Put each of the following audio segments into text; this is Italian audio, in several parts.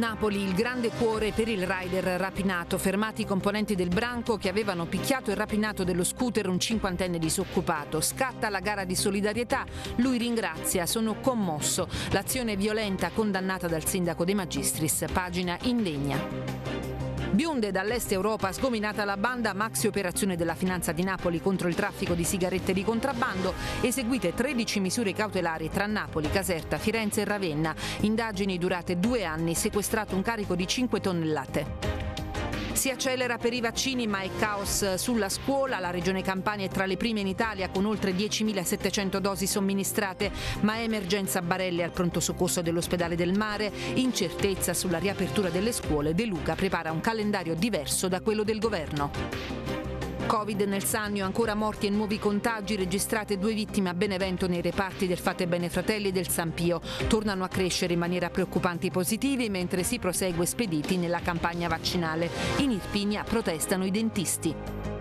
Napoli, il grande cuore per il rider rapinato. Fermati i componenti del branco che avevano picchiato e rapinato dello scooter un cinquantenne disoccupato. Scatta la gara di solidarietà, lui ringrazia, sono commosso. L'azione violenta condannata dal sindaco De Magistris, pagina indegna. Bionde dall'est Europa sgominata la banda maxi operazione della finanza di Napoli contro il traffico di sigarette di contrabbando, eseguite 13 misure cautelari tra Napoli, Caserta, Firenze e Ravenna, indagini durate due anni, sequestrato un carico di 5 tonnellate. Si accelera per i vaccini ma è caos sulla scuola. La regione Campania è tra le prime in Italia con oltre 10.700 dosi somministrate, ma è emergenza Barelle al pronto soccorso dell'ospedale del mare. Incertezza sulla riapertura delle scuole. De Luca prepara un calendario diverso da quello del governo. Covid nel Sannio, ancora morti e nuovi contagi, registrate due vittime a Benevento nei reparti del Fate Bene Fratelli e del San Pio. Tornano a crescere in maniera preoccupante i positivi mentre si prosegue spediti nella campagna vaccinale. In Irpinia protestano i dentisti.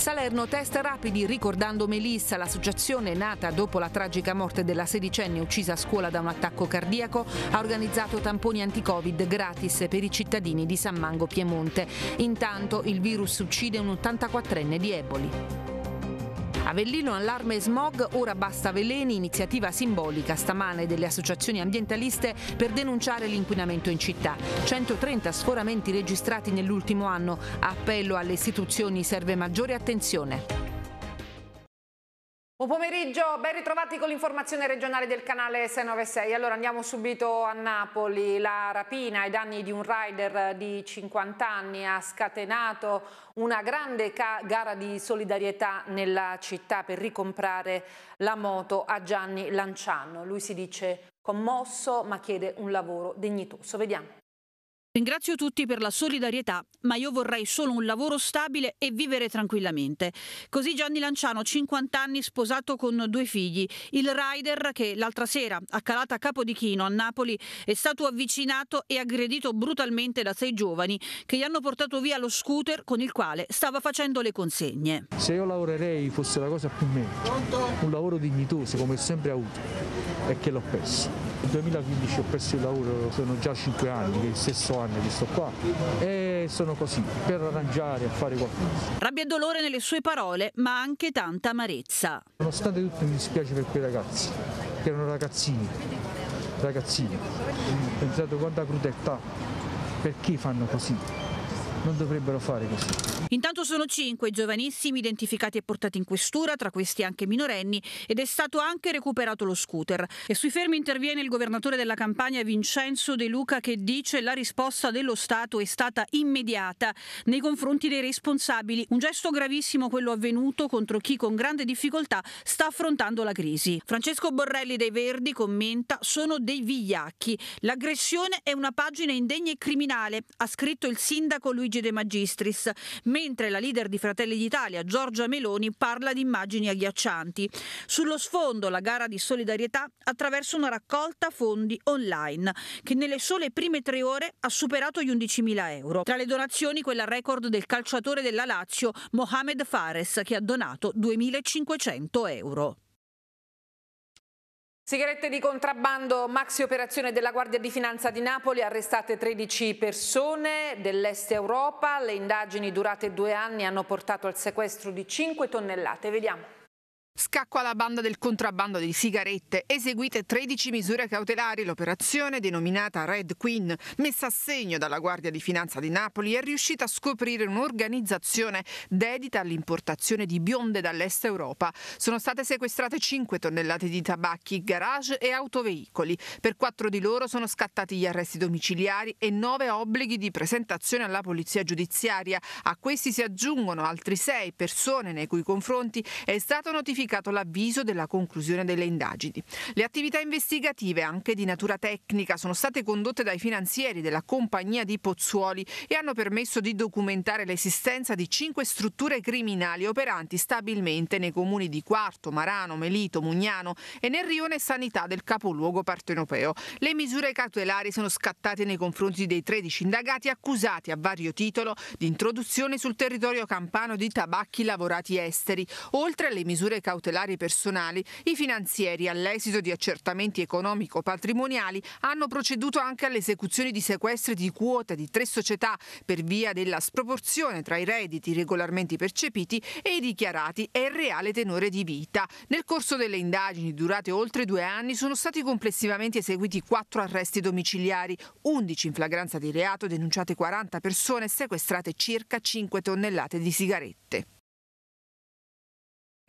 Salerno test rapidi ricordando Melissa, l'associazione nata dopo la tragica morte della sedicenne uccisa a scuola da un attacco cardiaco, ha organizzato tamponi anti-covid gratis per i cittadini di San Mango Piemonte. Intanto il virus uccide un 84enne di Eboli. Avellino allarme smog, ora basta veleni, iniziativa simbolica stamane delle associazioni ambientaliste per denunciare l'inquinamento in città. 130 sforamenti registrati nell'ultimo anno. Appello alle istituzioni serve maggiore attenzione. Buon pomeriggio, ben ritrovati con l'informazione regionale del canale 696. Allora andiamo subito a Napoli. La rapina ai danni di un rider di 50 anni ha scatenato una grande gara di solidarietà nella città per ricomprare la moto a Gianni Lanciano. Lui si dice commosso ma chiede un lavoro dignitoso. Vediamo. Ringrazio tutti per la solidarietà, ma io vorrei solo un lavoro stabile e vivere tranquillamente. Così Gianni Lanciano, 50 anni, sposato con due figli, il rider che l'altra sera a Calata Capodichino a Napoli è stato avvicinato e aggredito brutalmente da sei giovani che gli hanno portato via lo scooter con il quale stava facendo le consegne. Se io lavorerei fosse la cosa più me, un lavoro dignitoso come ho sempre avuto è che l'ho perso. Nel 2015 ho perso il lavoro, sono già 5 anni, il stesso anno che sto qua e sono così per arrangiare a fare qualcosa. Rabbia e dolore nelle sue parole ma anche tanta amarezza. Nonostante tutto mi dispiace per quei ragazzi, che erano ragazzini, ragazzini. Pensate quanta crudeltà, perché fanno così? Non dovrebbero fare così. Intanto sono cinque i giovanissimi identificati e portati in questura, tra questi anche minorenni, ed è stato anche recuperato lo scooter. E sui fermi interviene il governatore della campagna Vincenzo De Luca che dice la risposta dello Stato è stata immediata nei confronti dei responsabili. Un gesto gravissimo quello avvenuto contro chi con grande difficoltà sta affrontando la crisi. Francesco Borrelli dei Verdi commenta sono dei vigliacchi. L'aggressione è una pagina indegna e criminale, ha scritto il sindaco Luigi De Magistris mentre la leader di Fratelli d'Italia, Giorgia Meloni, parla di immagini agghiaccianti. Sullo sfondo la gara di solidarietà attraverso una raccolta fondi online, che nelle sole prime tre ore ha superato gli 11.000 euro. Tra le donazioni quella record del calciatore della Lazio, Mohamed Fares, che ha donato 2.500 euro. Sigarette di contrabbando, maxi operazione della Guardia di Finanza di Napoli, arrestate 13 persone dell'Est Europa. Le indagini durate due anni hanno portato al sequestro di 5 tonnellate. Vediamo. Scacco alla banda del contrabbando di sigarette, eseguite 13 misure cautelari, l'operazione denominata Red Queen, messa a segno dalla Guardia di Finanza di Napoli, è riuscita a scoprire un'organizzazione dedita all'importazione di bionde dall'est Europa. Sono state sequestrate 5 tonnellate di tabacchi, garage e autoveicoli. Per 4 di loro sono scattati gli arresti domiciliari e 9 obblighi di presentazione alla polizia giudiziaria. A questi si aggiungono altri 6 persone nei cui confronti è stato notificato pubblicato l'avviso della conclusione delle indagini. Le attività investigative, anche di natura tecnica, sono state condotte dai finanzieri della compagnia di Pozzuoli e hanno permesso di documentare l'esistenza di cinque strutture criminali operanti stabilmente nei comuni di Quarto, Marano, Melito, Mugnano e nel rione Sanità del capoluogo partenopeo. Le misure cautelari sono scattate nei confronti dei 13 indagati accusati a vario titolo di introduzione sul territorio campano di tabacchi lavorati esteri, oltre alle misure cautelari cautelari personali, i finanzieri, all'esito di accertamenti economico-patrimoniali, hanno proceduto anche all'esecuzione di sequestri di quota di tre società per via della sproporzione tra i redditi regolarmente percepiti e i dichiarati e il reale tenore di vita. Nel corso delle indagini, durate oltre due anni, sono stati complessivamente eseguiti quattro arresti domiciliari, 11 in flagranza di reato, denunciate 40 persone e sequestrate circa 5 tonnellate di sigarette.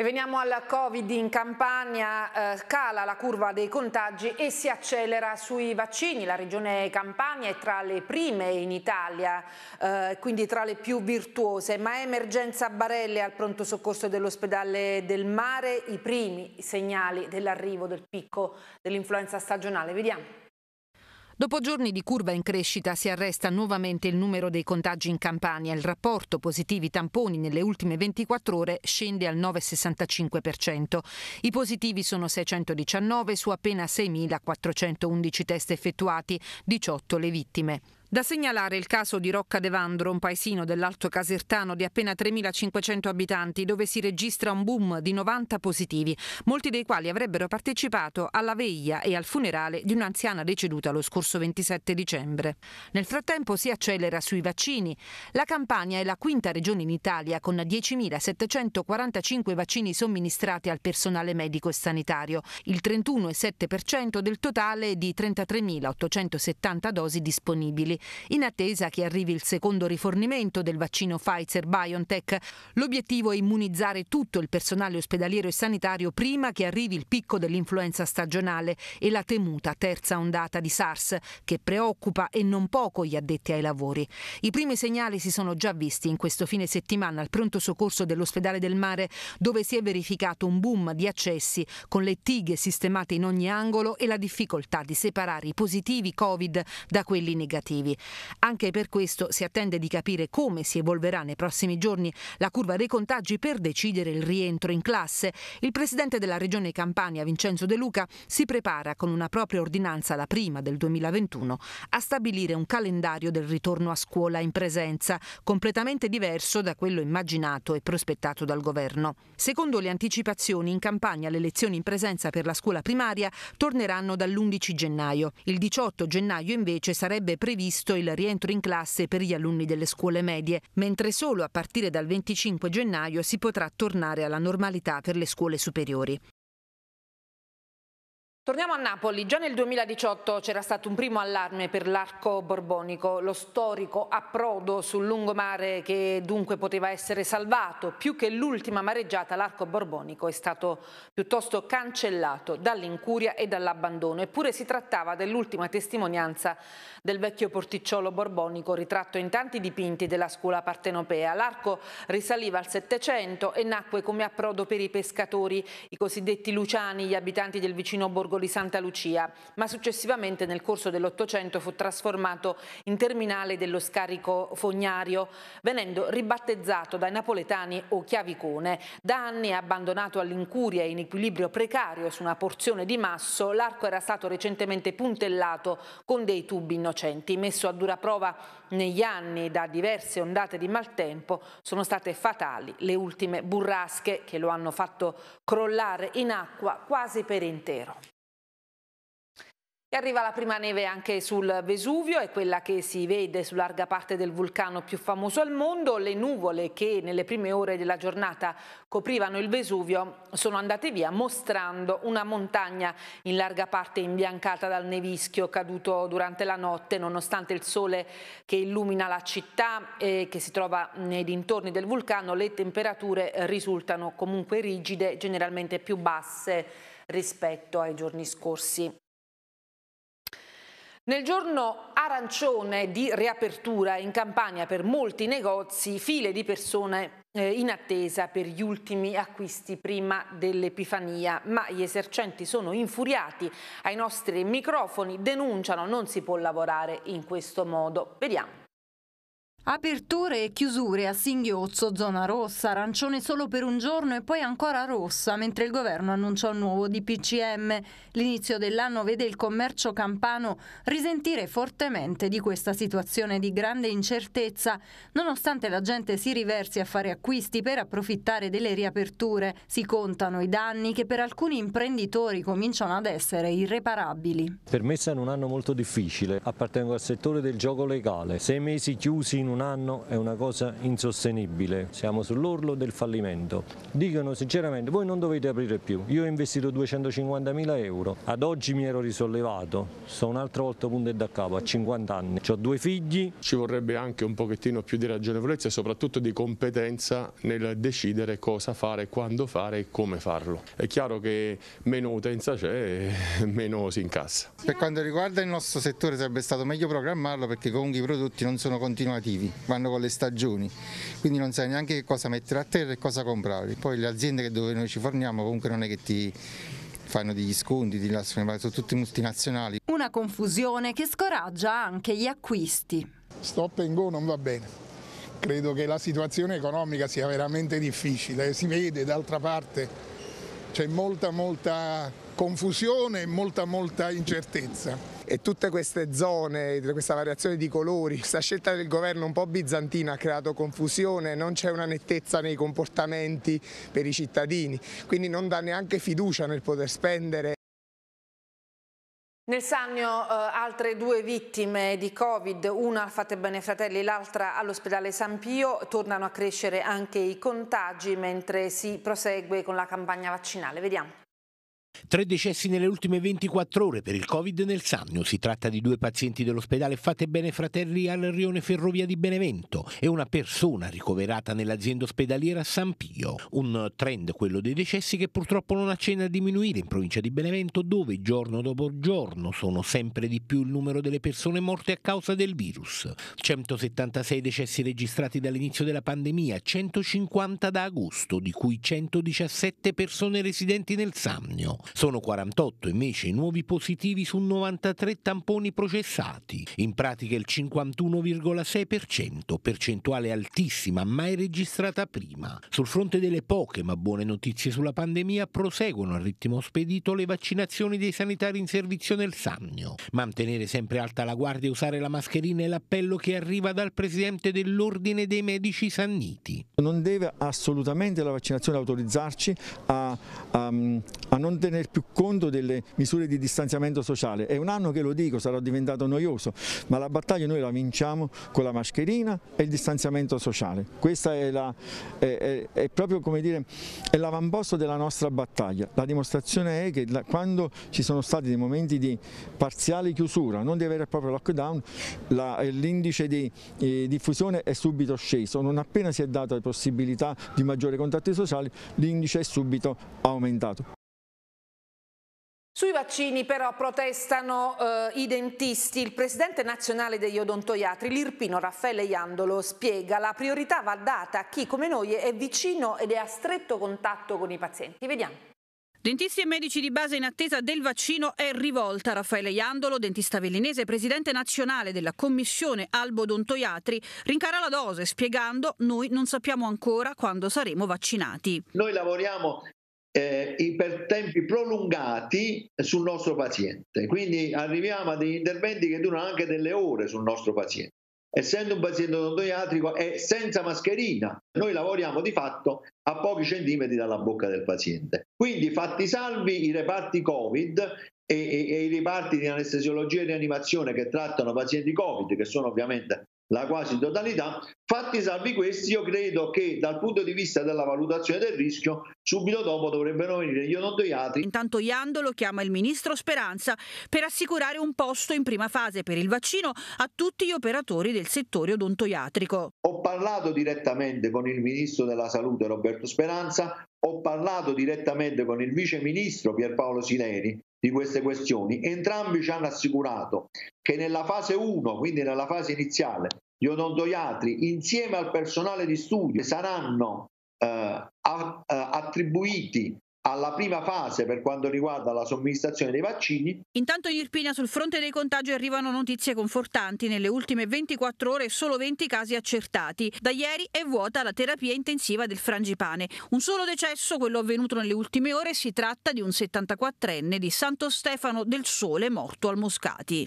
E veniamo al Covid in Campania, eh, cala la curva dei contagi e si accelera sui vaccini. La regione Campania è tra le prime in Italia, eh, quindi tra le più virtuose, ma è emergenza Barelle al pronto soccorso dell'ospedale del mare, i primi segnali dell'arrivo del picco dell'influenza stagionale. Vediamo. Dopo giorni di curva in crescita si arresta nuovamente il numero dei contagi in Campania. Il rapporto positivi tamponi nelle ultime 24 ore scende al 9,65%. I positivi sono 619 su appena 6.411 test effettuati, 18 le vittime. Da segnalare il caso di Rocca de Vandro, un paesino dell'Alto Casertano di appena 3.500 abitanti, dove si registra un boom di 90 positivi, molti dei quali avrebbero partecipato alla veglia e al funerale di un'anziana deceduta lo scorso 27 dicembre. Nel frattempo si accelera sui vaccini. La Campania è la quinta regione in Italia con 10.745 vaccini somministrati al personale medico e sanitario, il 31,7% del totale di 33.870 dosi disponibili in attesa che arrivi il secondo rifornimento del vaccino Pfizer-BioNTech. L'obiettivo è immunizzare tutto il personale ospedaliero e sanitario prima che arrivi il picco dell'influenza stagionale e la temuta terza ondata di SARS, che preoccupa e non poco gli addetti ai lavori. I primi segnali si sono già visti in questo fine settimana al pronto soccorso dell'ospedale del mare, dove si è verificato un boom di accessi con le tighe sistemate in ogni angolo e la difficoltà di separare i positivi Covid da quelli negativi negativi. Anche per questo si attende di capire come si evolverà nei prossimi giorni la curva dei contagi per decidere il rientro in classe. Il presidente della regione Campania, Vincenzo De Luca, si prepara con una propria ordinanza, la prima del 2021, a stabilire un calendario del ritorno a scuola in presenza, completamente diverso da quello immaginato e prospettato dal governo. Secondo le anticipazioni, in Campania le lezioni in presenza per la scuola primaria torneranno dall'11 gennaio. Il 18 gennaio invece sarebbe previsto previsto il rientro in classe per gli alunni delle scuole medie, mentre solo a partire dal 25 gennaio si potrà tornare alla normalità per le scuole superiori. Torniamo a Napoli. Già nel 2018 c'era stato un primo allarme per l'arco borbonico, lo storico approdo sul lungomare che dunque poteva essere salvato. Più che l'ultima mareggiata, l'arco borbonico è stato piuttosto cancellato dall'incuria e dall'abbandono. Eppure si trattava dell'ultima testimonianza del vecchio porticciolo borbonico ritratto in tanti dipinti della scuola partenopea. L'arco risaliva al Settecento e nacque come approdo per i pescatori, i cosiddetti luciani, gli abitanti del vicino Borbonico borgo di Santa Lucia, ma successivamente nel corso dell'Ottocento fu trasformato in terminale dello scarico fognario, venendo ribattezzato dai napoletani o Chiavicone. Da anni abbandonato all'incuria e in equilibrio precario su una porzione di masso, l'arco era stato recentemente puntellato con dei tubi innocenti, messo a dura prova negli anni da diverse ondate di maltempo sono state fatali le ultime burrasche che lo hanno fatto crollare in acqua quasi per intero. E arriva la prima neve anche sul Vesuvio, è quella che si vede su larga parte del vulcano più famoso al mondo. Le nuvole che nelle prime ore della giornata coprivano il Vesuvio sono andate via mostrando una montagna in larga parte imbiancata dal nevischio caduto durante la notte nonostante il sole che illumina la città e che si trova nei dintorni del vulcano le temperature risultano comunque rigide, generalmente più basse rispetto ai giorni scorsi. Nel giorno arancione di riapertura in Campania per molti negozi, file di persone eh, in attesa per gli ultimi acquisti prima dell'Epifania, ma gli esercenti sono infuriati ai nostri microfoni, denunciano non si può lavorare in questo modo. Vediamo. Aperture e chiusure a singhiozzo, zona rossa, arancione solo per un giorno e poi ancora rossa, mentre il governo annunciò un nuovo DPCM. L'inizio dell'anno vede il commercio campano risentire fortemente di questa situazione di grande incertezza, nonostante la gente si riversi a fare acquisti per approfittare delle riaperture. Si contano i danni che per alcuni imprenditori cominciano ad essere irreparabili. Per me sta in un anno molto difficile, appartengo al settore del gioco legale, sei mesi chiusi in un anno è una cosa insostenibile, siamo sull'orlo del fallimento. Dicono sinceramente voi non dovete aprire più, io ho investito 250.000 euro, ad oggi mi ero risollevato, sto un'altra volta punto da capo, a 50 anni, ho due figli. Ci vorrebbe anche un pochettino più di ragionevolezza e soprattutto di competenza nel decidere cosa fare, quando fare e come farlo. È chiaro che meno utenza c'è, meno si incassa. Per quanto riguarda il nostro settore sarebbe stato meglio programmarlo perché comunque i prodotti non sono continuativi estivi, vanno con le stagioni, quindi non sai neanche che cosa mettere a terra e cosa comprare. Poi le aziende dove noi ci forniamo comunque non è che ti fanno degli sconti, ti lasciano, ma sono tutte multinazionali. Una confusione che scoraggia anche gli acquisti. Stop and go non va bene. Credo che la situazione economica sia veramente difficile, si vede d'altra parte c'è molta molta confusione e molta molta incertezza. E tutte queste zone, questa variazione di colori, questa scelta del governo un po' bizantina ha creato confusione, non c'è una nettezza nei comportamenti per i cittadini, quindi non dà neanche fiducia nel poter spendere. Nel Sannio eh, altre due vittime di Covid, una al Fate Bene Fratelli, l'altra all'ospedale San Pio, tornano a crescere anche i contagi mentre si prosegue con la campagna vaccinale. Vediamo. Tre decessi nelle ultime 24 ore per il Covid nel Sannio. Si tratta di due pazienti dell'ospedale Fate Bene Fratelli al Rione Ferrovia di Benevento e una persona ricoverata nell'azienda ospedaliera San Pio. Un trend, quello dei decessi, che purtroppo non accenna a diminuire in provincia di Benevento, dove giorno dopo giorno sono sempre di più il numero delle persone morte a causa del virus. 176 decessi registrati dall'inizio della pandemia, 150 da agosto, di cui 117 persone residenti nel Sannio. Sono 48 invece i nuovi positivi su 93 tamponi processati, in pratica il 51,6%, percentuale altissima mai registrata prima. Sul fronte delle poche ma buone notizie sulla pandemia proseguono a ritmo spedito le vaccinazioni dei sanitari in servizio nel Sannio. Mantenere sempre alta la guardia e usare la mascherina è l'appello che arriva dal presidente dell'Ordine dei Medici Sanniti. Non deve assolutamente la vaccinazione autorizzarci a, a, ehm, a non tenere tenere più conto delle misure di distanziamento sociale. È un anno che lo dico, sarà diventato noioso, ma la battaglia noi la vinciamo con la mascherina e il distanziamento sociale. Questa è, la, è, è, è proprio come dire, è l'avamposto della nostra battaglia. La dimostrazione è che la, quando ci sono stati dei momenti di parziale chiusura, non di avere proprio lockdown, eh, l'indice di eh, diffusione è subito sceso. Non appena si è data la possibilità di maggiori contatti sociali, l'indice è subito aumentato. Sui vaccini però protestano eh, i dentisti. Il presidente nazionale degli odontoiatri, l'Irpino Raffaele Iandolo, spiega la priorità va data a chi come noi è vicino ed è a stretto contatto con i pazienti. Vediamo. Dentisti e medici di base in attesa del vaccino è rivolta. Raffaele Iandolo, dentista vellinese, presidente nazionale della commissione Albo Dontoiatri, rincara la dose spiegando noi non sappiamo ancora quando saremo vaccinati. Noi lavoriamo eh, per tempi prolungati sul nostro paziente. Quindi arriviamo a degli interventi che durano anche delle ore sul nostro paziente. Essendo un paziente odontoiatrico e senza mascherina, noi lavoriamo di fatto a pochi centimetri dalla bocca del paziente. Quindi fatti salvi i reparti Covid e, e, e i reparti di anestesiologia e rianimazione che trattano pazienti Covid, che sono ovviamente la quasi totalità. Fatti salvi questi, io credo che dal punto di vista della valutazione del rischio, subito dopo dovrebbero venire gli odontoiatri. Intanto Iandolo chiama il ministro Speranza per assicurare un posto in prima fase per il vaccino a tutti gli operatori del settore odontoiatrico. Ho parlato direttamente con il ministro della Salute Roberto Speranza, ho parlato direttamente con il vice ministro Pierpaolo Sileri di queste questioni. Entrambi ci hanno assicurato che nella fase 1, quindi nella fase iniziale, gli odontoiatri insieme al personale di studio saranno eh, eh attribuiti alla prima fase per quanto riguarda la somministrazione dei vaccini. Intanto in Irpina sul fronte dei contagi arrivano notizie confortanti. Nelle ultime 24 ore solo 20 casi accertati. Da ieri è vuota la terapia intensiva del frangipane. Un solo decesso, quello avvenuto nelle ultime ore, si tratta di un 74enne di Santo Stefano del Sole morto al Moscati.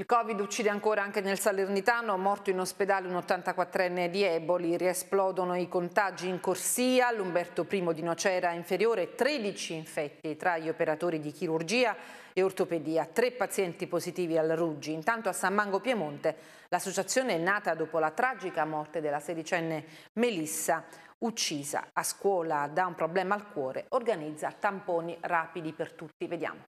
Il Covid uccide ancora anche nel Salernitano, morto in ospedale un 84enne di Eboli, riesplodono i contagi in corsia, l'Umberto I di Nocera inferiore, 13 infetti tra gli operatori di chirurgia e ortopedia, tre pazienti positivi al Ruggi. Intanto a San Mango Piemonte l'associazione è nata dopo la tragica morte della sedicenne Melissa, uccisa a scuola da un problema al cuore, organizza tamponi rapidi per tutti. Vediamo.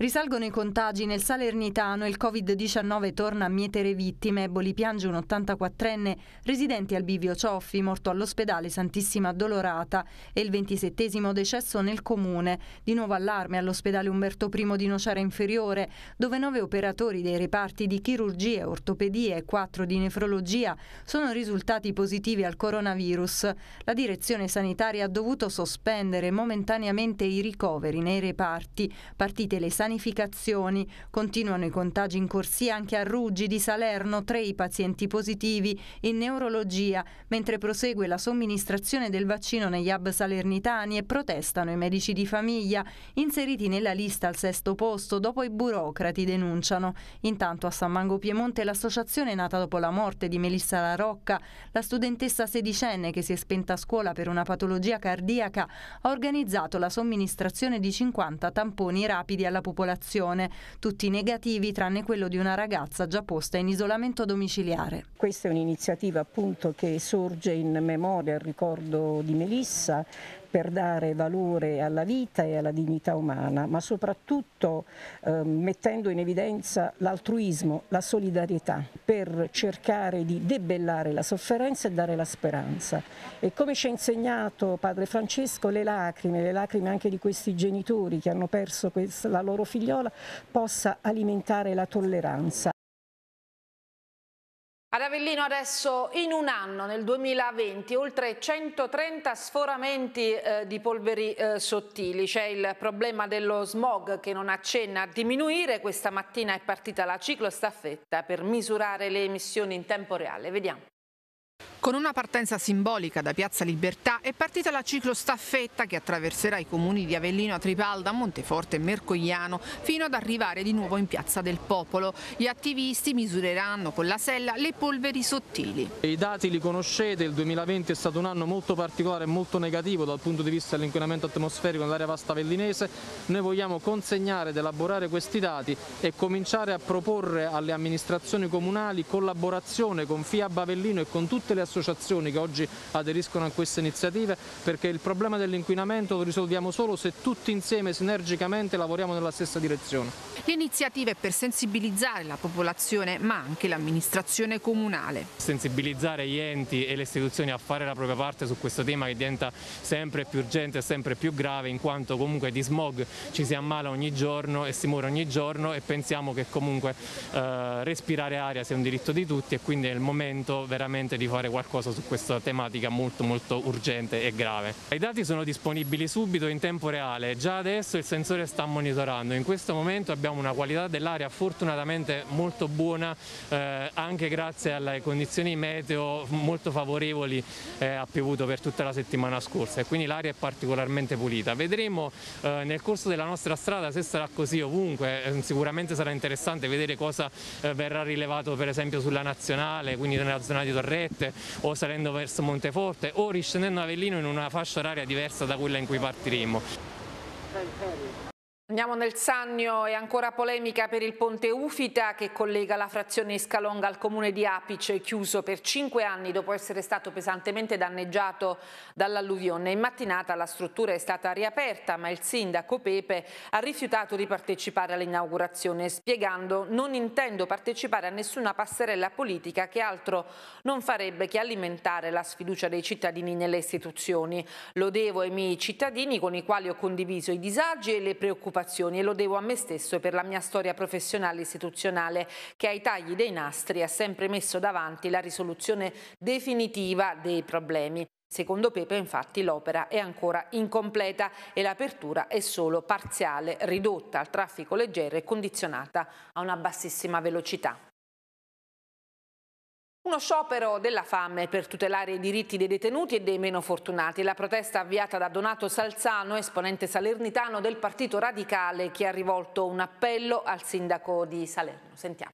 Risalgono i contagi nel Salernitano, il Covid-19 torna a mietere vittime, Boli piange un 84enne residente al Bivio Cioffi, morto all'ospedale Santissima Dolorata e il 27 decesso nel comune. Di nuovo allarme all'ospedale Umberto I di Nocera Inferiore, dove nove operatori dei reparti di chirurgia, ortopedia e quattro di nefrologia sono risultati positivi al coronavirus. La direzione sanitaria ha dovuto sospendere momentaneamente i ricoveri nei reparti, partite le sanitarie pianificazioni. Continuano i contagi in corsia anche a Ruggi di Salerno, tre i pazienti positivi in neurologia, mentre prosegue la somministrazione del vaccino negli hub salernitani e protestano i medici di famiglia, inseriti nella lista al sesto posto dopo i burocrati denunciano. Intanto a San Mango Piemonte l'associazione nata dopo la morte di Melissa La Rocca, la studentessa sedicenne che si è spenta a scuola per una patologia cardiaca, ha organizzato la somministrazione di 50 tamponi rapidi alla popolazione popolazione, tutti negativi tranne quello di una ragazza già posta in isolamento domiciliare. Questa è un'iniziativa appunto che sorge in memoria al ricordo di Melissa, per dare valore alla vita e alla dignità umana, ma soprattutto eh, mettendo in evidenza l'altruismo, la solidarietà, per cercare di debellare la sofferenza e dare la speranza. E come ci ha insegnato Padre Francesco, le lacrime, le lacrime anche di questi genitori che hanno perso questa, la loro figliola, possa alimentare la tolleranza. Ad Avellino adesso in un anno, nel 2020, oltre 130 sforamenti eh, di polveri eh, sottili. C'è il problema dello smog che non accenna a diminuire. Questa mattina è partita la ciclostaffetta per misurare le emissioni in tempo reale. Vediamo. Con una partenza simbolica da Piazza Libertà è partita la ciclostaffetta che attraverserà i comuni di Avellino a Tripalda, Monteforte e Mercogliano fino ad arrivare di nuovo in Piazza del Popolo. Gli attivisti misureranno con la sella le polveri sottili. I dati li conoscete, il 2020 è stato un anno molto particolare e molto negativo dal punto di vista dell'inquinamento atmosferico nell'area vasta avellinese. Noi vogliamo consegnare ed elaborare questi dati e cominciare a proporre alle amministrazioni comunali collaborazione con FIA Bavellino e con tutte le associazioni associazioni che oggi aderiscono a queste iniziative perché il problema dell'inquinamento lo risolviamo solo se tutti insieme sinergicamente lavoriamo nella stessa direzione. L'iniziativa è per sensibilizzare la popolazione ma anche l'amministrazione comunale. Sensibilizzare gli enti e le istituzioni a fare la propria parte su questo tema che diventa sempre più urgente e sempre più grave in quanto comunque di smog ci si ammala ogni giorno e si muore ogni giorno e pensiamo che comunque eh, respirare aria sia un diritto di tutti e quindi è il momento veramente di fare qualcosa qualcosa su questa tematica molto molto urgente e grave. I dati sono disponibili subito in tempo reale, già adesso il sensore sta monitorando, in questo momento abbiamo una qualità dell'aria fortunatamente molto buona eh, anche grazie alle condizioni meteo molto favorevoli eh, ha piovuto per tutta la settimana scorsa e quindi l'aria è particolarmente pulita. Vedremo eh, nel corso della nostra strada se sarà così ovunque, eh, sicuramente sarà interessante vedere cosa eh, verrà rilevato per esempio sulla nazionale, quindi nella zona di Torrette, o salendo verso Monteforte o riscendendo Avellino in una fascia oraria diversa da quella in cui partiremmo. Andiamo nel Sannio e ancora polemica per il ponte Ufita che collega la frazione Scalonga al comune di Apice, chiuso per cinque anni dopo essere stato pesantemente danneggiato dall'alluvione. In mattinata la struttura è stata riaperta ma il sindaco Pepe ha rifiutato di partecipare all'inaugurazione spiegando non intendo partecipare a nessuna passerella politica che altro non farebbe che alimentare la sfiducia dei cittadini nelle istituzioni. Lo devo ai miei cittadini con i quali ho condiviso i disagi e le preoccupazioni preoccupazioni e lo devo a me stesso per la mia storia professionale istituzionale che ai tagli dei nastri ha sempre messo davanti la risoluzione definitiva dei problemi. Secondo Pepe infatti l'opera è ancora incompleta e l'apertura è solo parziale, ridotta al traffico leggero e condizionata a una bassissima velocità. Uno sciopero della fame per tutelare i diritti dei detenuti e dei meno fortunati. La protesta avviata da Donato Salzano, esponente salernitano del Partito Radicale, che ha rivolto un appello al sindaco di Salerno. Sentiamo.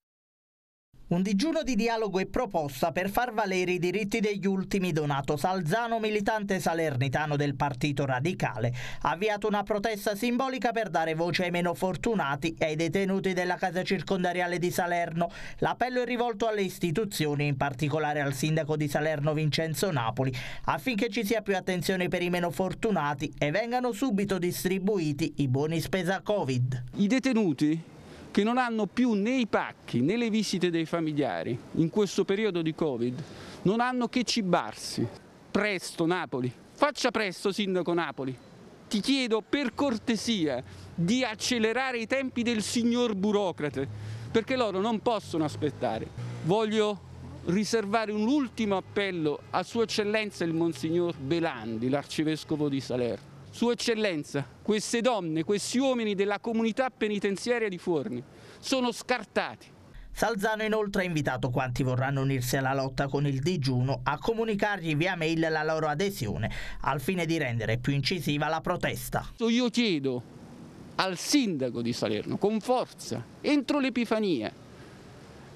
Un digiuno di dialogo e proposta per far valere i diritti degli ultimi Donato Salzano, militante salernitano del Partito Radicale, ha avviato una protesta simbolica per dare voce ai meno fortunati e ai detenuti della casa circondariale di Salerno. L'appello è rivolto alle istituzioni, in particolare al sindaco di Salerno Vincenzo Napoli, affinché ci sia più attenzione per i meno fortunati e vengano subito distribuiti i buoni spesa Covid. I detenuti che non hanno più né i pacchi né le visite dei familiari in questo periodo di Covid, non hanno che cibarsi. Presto Napoli, faccia presto Sindaco Napoli, ti chiedo per cortesia di accelerare i tempi del signor burocrate, perché loro non possono aspettare. Voglio riservare un ultimo appello a Sua Eccellenza il Monsignor Belandi, l'Arcivescovo di Salerno sua Eccellenza, queste donne, questi uomini della comunità penitenziaria di Forni sono scartati. Salzano inoltre ha invitato quanti vorranno unirsi alla lotta con il digiuno a comunicargli via mail la loro adesione al fine di rendere più incisiva la protesta. Io chiedo al sindaco di Salerno con forza, entro l'Epifania,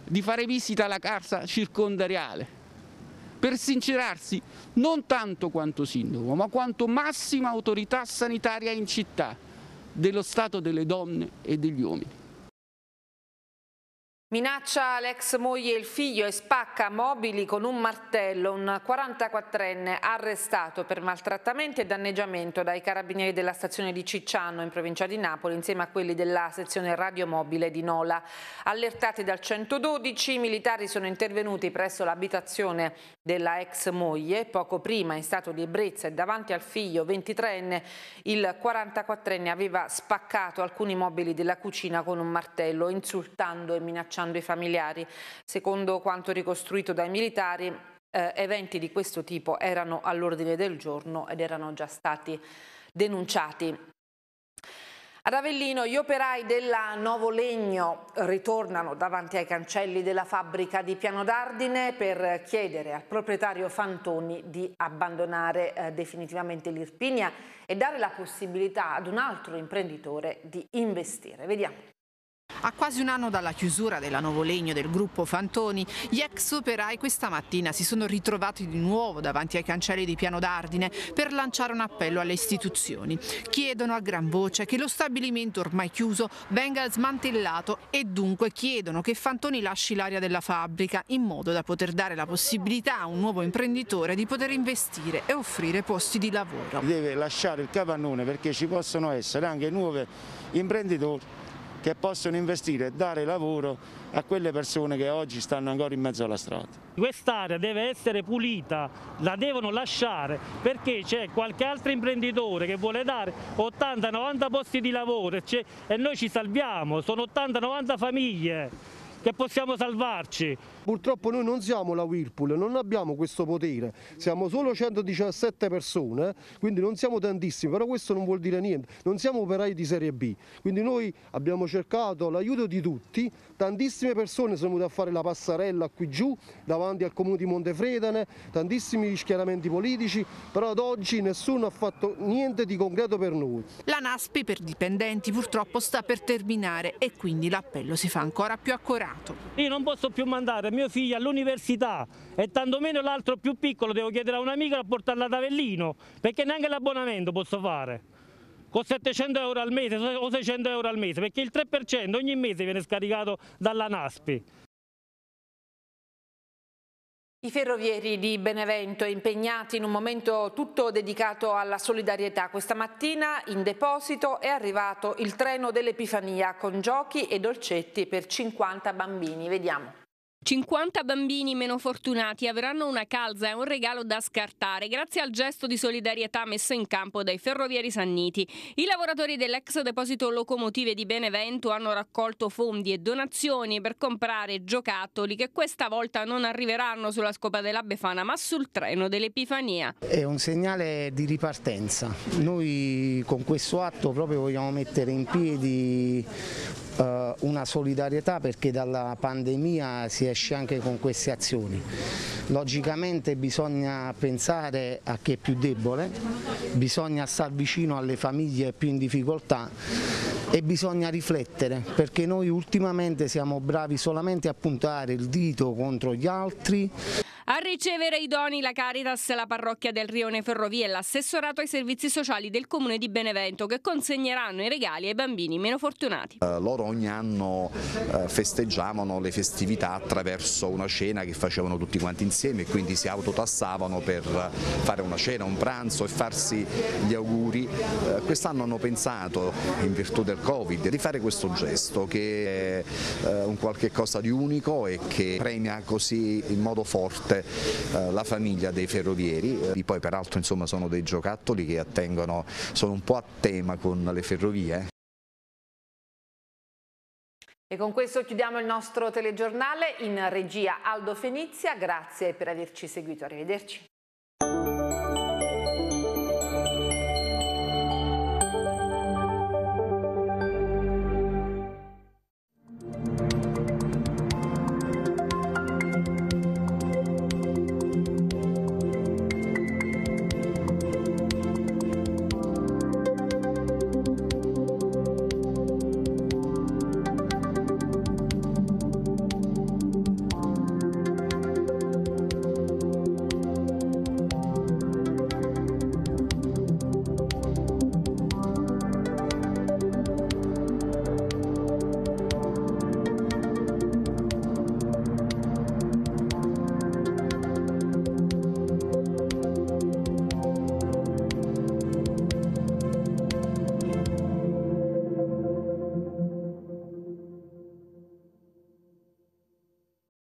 di fare visita alla casa circondariale per sincerarsi non tanto quanto sindaco, ma quanto massima autorità sanitaria in città dello stato delle donne e degli uomini. Minaccia l'ex moglie e il figlio e spacca mobili con un martello, un 44enne arrestato per maltrattamenti e danneggiamento dai carabinieri della stazione di Cicciano in provincia di Napoli insieme a quelli della sezione radiomobile di Nola. Allertati dal 112, i militari sono intervenuti presso l'abitazione della ex moglie, poco prima in stato di ebbrezza e davanti al figlio 23enne, il 44enne aveva spaccato alcuni mobili della cucina con un martello insultando e minacciando minacciando i familiari. Secondo quanto ricostruito dai militari, eh, eventi di questo tipo erano all'ordine del giorno ed erano già stati denunciati. Ad Avellino gli operai della Novo Legno ritornano davanti ai cancelli della fabbrica di Piano d'Ardine per chiedere al proprietario Fantoni di abbandonare eh, definitivamente l'Irpinia e dare la possibilità ad un altro imprenditore di investire. Vediamo. A quasi un anno dalla chiusura della Nuovo Legno del gruppo Fantoni, gli ex operai questa mattina si sono ritrovati di nuovo davanti ai cancelli di Piano d'Ardine per lanciare un appello alle istituzioni. Chiedono a gran voce che lo stabilimento ormai chiuso venga smantellato e dunque chiedono che Fantoni lasci l'area della fabbrica in modo da poter dare la possibilità a un nuovo imprenditore di poter investire e offrire posti di lavoro. Deve lasciare il capannone perché ci possono essere anche nuovi imprenditori che possono investire e dare lavoro a quelle persone che oggi stanno ancora in mezzo alla strada. Quest'area deve essere pulita, la devono lasciare perché c'è qualche altro imprenditore che vuole dare 80-90 posti di lavoro cioè, e noi ci salviamo, sono 80-90 famiglie che possiamo salvarci. Purtroppo noi non siamo la Whirlpool, non abbiamo questo potere, siamo solo 117 persone, quindi non siamo tantissimi, però questo non vuol dire niente, non siamo operai di serie B, quindi noi abbiamo cercato l'aiuto di tutti, tantissime persone sono venute a fare la passarella qui giù, davanti al comune di Montefredane, tantissimi schieramenti politici, però ad oggi nessuno ha fatto niente di concreto per noi. La NASPI per dipendenti purtroppo sta per terminare e quindi l'appello si fa ancora più accorato. Io non posso più mandare mio figlio all'università e tantomeno l'altro più piccolo devo chiedere a un'amica di portarla ad Avellino perché neanche l'abbonamento posso fare con 700 euro al mese o 600 euro al mese perché il 3% ogni mese viene scaricato dalla Naspi. I ferrovieri di Benevento impegnati in un momento tutto dedicato alla solidarietà. Questa mattina in deposito è arrivato il treno dell'Epifania con giochi e dolcetti per 50 bambini. Vediamo. 50 bambini meno fortunati avranno una calza e un regalo da scartare grazie al gesto di solidarietà messo in campo dai ferrovieri sanniti. I lavoratori dell'ex deposito locomotive di Benevento hanno raccolto fondi e donazioni per comprare giocattoli che questa volta non arriveranno sulla scopa della Befana ma sul treno dell'Epifania. È un segnale di ripartenza. Noi con questo atto proprio vogliamo mettere in piedi eh, una solidarietà perché dalla pandemia si esce anche con queste azioni. Logicamente bisogna pensare a chi è più debole, bisogna star vicino alle famiglie più in difficoltà e bisogna riflettere perché noi ultimamente siamo bravi solamente a puntare il dito contro gli altri. A ricevere i doni la Caritas, la parrocchia del Rione Ferrovie e l'assessorato ai servizi sociali del comune di Benevento che consegneranno i regali ai bambini meno fortunati. Uh, loro ogni anno eh, festeggiavano le festività attraverso una cena che facevano tutti quanti insieme e quindi si autotassavano per eh, fare una cena, un pranzo e farsi gli auguri. Eh, Quest'anno hanno pensato, in virtù del Covid, di fare questo gesto che è eh, un qualche cosa di unico e che premia così in modo forte eh, la famiglia dei ferrovieri. E eh, poi peraltro insomma, sono dei giocattoli che attengono, sono un po' a tema con le ferrovie. E con questo chiudiamo il nostro telegiornale in regia Aldo Fenizia, grazie per averci seguito, arrivederci.